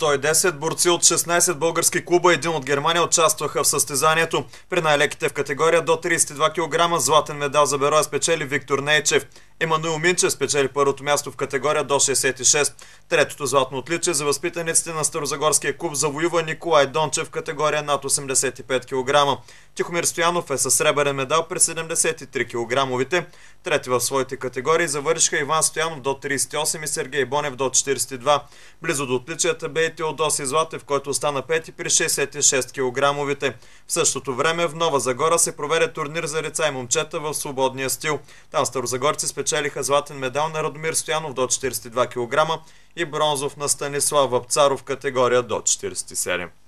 110 борци от 16 български клуба, един от Германия участваха в състезанието. При най-леките в категория до 32 кг златен медал за Бероя спечели Виктор Нейчев. Емануил Минчев спечели първото място в категория до 66. Третото златно отличие за възпитаниците на Старозагорския клуб завоюва Николай Дончев в категория над 85 кг. Тихомир Стоянов е със сребърен медал при 73 кг. Трети в своите категории завършиха Иван Стоянов до 38 и Сергей Бонев до 42. Близо до отличията бе и Теодоси Златев, който остана пети при 66 кг. В същото време в Нова Загора се проведе турнир за лица и момчета в свободния стил. Там старозагорци спечели спечелиха златен медал на Радомир Стоянов до 42 кг и бронзов на Станислав Вапцаров категория до 47. кг.